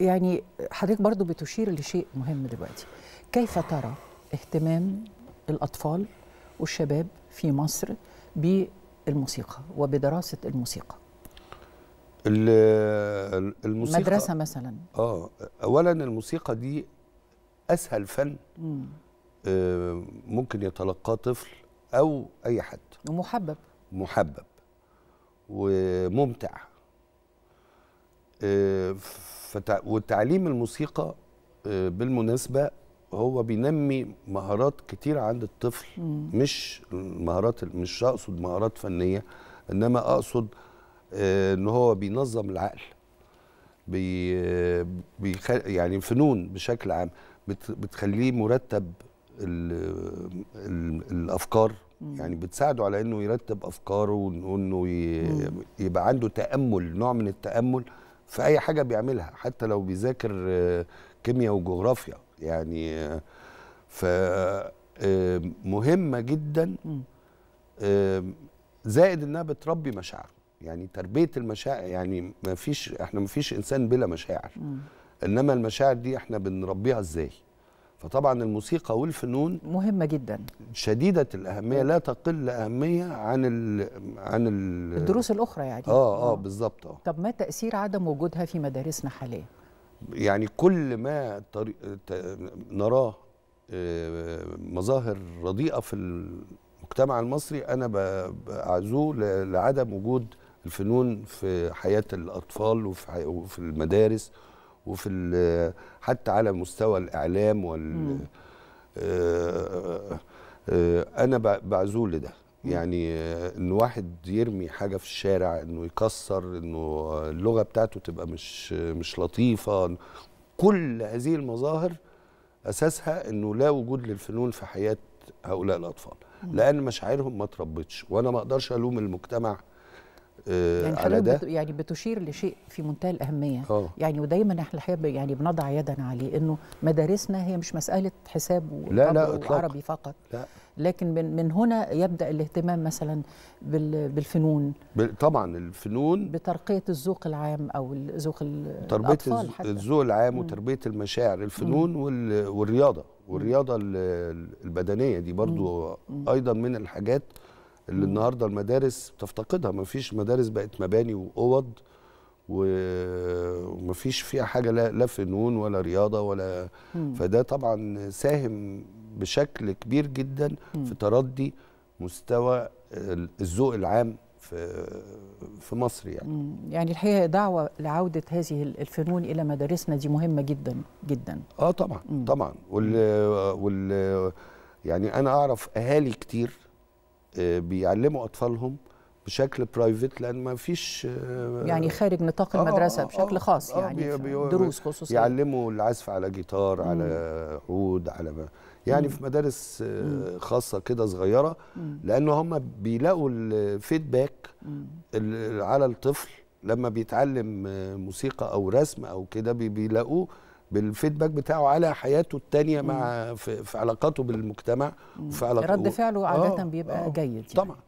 يعني حضرتك برضو بتشير لشيء مهم دلوقتي كيف ترى اهتمام الأطفال والشباب في مصر بالموسيقى وبدراسة الموسيقى الموسيقى مدرسة مثلا آه أولا الموسيقى دي أسهل فن آه ممكن يتلقاه طفل أو أي حد ومحبب محبب وممتع آه فت... وتعليم الموسيقى آه، بالمناسبة هو بينمي مهارات كتير عند الطفل مم. مش المهارات مش أقصد مهارات فنية إنما أقصد آه، إن هو بينظم العقل بي... بيخ... يعني فنون بشكل عام بت... بتخليه مرتب ال... ال... الأفكار يعني بتساعده على انه يرتب افكاره وانه يبقى عنده تامل نوع من التامل في اي حاجه بيعملها حتى لو بيذاكر آه، كيمياء وجغرافيا يعني آه، ف آه، مهمه جدا زائد انها بتربي مشاعره يعني تربيه المشاعر يعني ما فيش احنا ما فيش انسان بلا مشاعر انما المشاعر دي احنا بنربيها ازاي فطبعا الموسيقى والفنون مهمه جدا شديده الاهميه لا تقل اهميه عن الـ عن الـ الدروس الاخرى يعني اه اه, آه. بالظبط اه طب ما تاثير عدم وجودها في مدارسنا حاليا يعني كل ما نراه آه، مظاهر رديئه في المجتمع المصري انا بعزوه لعدم وجود الفنون في حياه الاطفال وفي المدارس وفي حتى على مستوى الاعلام وال آه، آه، انا بعزول لده يعني آه، ان واحد يرمي حاجه في الشارع انه يكسر انه اللغه بتاعته تبقى مش مش لطيفه كل هذه المظاهر اساسها انه لا وجود للفنون في حياه هؤلاء الاطفال لان مشاعرهم ما تربطش وانا ما اقدرش الوم المجتمع آه، يعني على ده يعني بتشير لشيء في منتهى الاهميه أوه. يعني ودايما احنا الحقيقه يعني بنضع يدا عليه انه مدارسنا هي مش مساله حساب لا لا وعربي فقط لا لكن من, من هنا يبدا الاهتمام مثلا بالفنون طبعا الفنون بترقيه الذوق العام او الذوق تربيه الذوق العام وتربيه المشاعر الفنون والرياضه والرياضه البدنيه دي برضو مم. ايضا من الحاجات اللي النهارده المدارس بتفتقدها ما فيش مدارس بقت مباني واوض وما فيش فيها حاجه لا لا فنون ولا رياضه ولا مم. فده طبعا ساهم بشكل كبير جدا مم. في تردي مستوى الذوق العام في في مصر يعني مم. يعني الحقيقه دعوه لعوده هذه الفنون الى مدارسنا دي مهمه جدا جدا اه طبعا مم. طبعا وال وال يعني انا اعرف اهالي كتير بيعلموا اطفالهم بشكل برايفت لان ما فيش آه، يعني خارج نطاق آه، المدرسه آه بشكل آه، خاص آه يعني بي دروس خصوصيه يعلموا العزف على جيتار على عود على ما يعني مم. في مدارس خاصه كده صغيره لان هم بيلاقوا الفيدباك على الطفل لما بيتعلم موسيقى او رسم او كده بيلاقوه بالفيدباك بتاعه على حياته التانية مع في, في علاقاته بالمجتمع وفي علاقاته رد فعله آه، عادة آه بيبقى آه جيد يعني. طبعا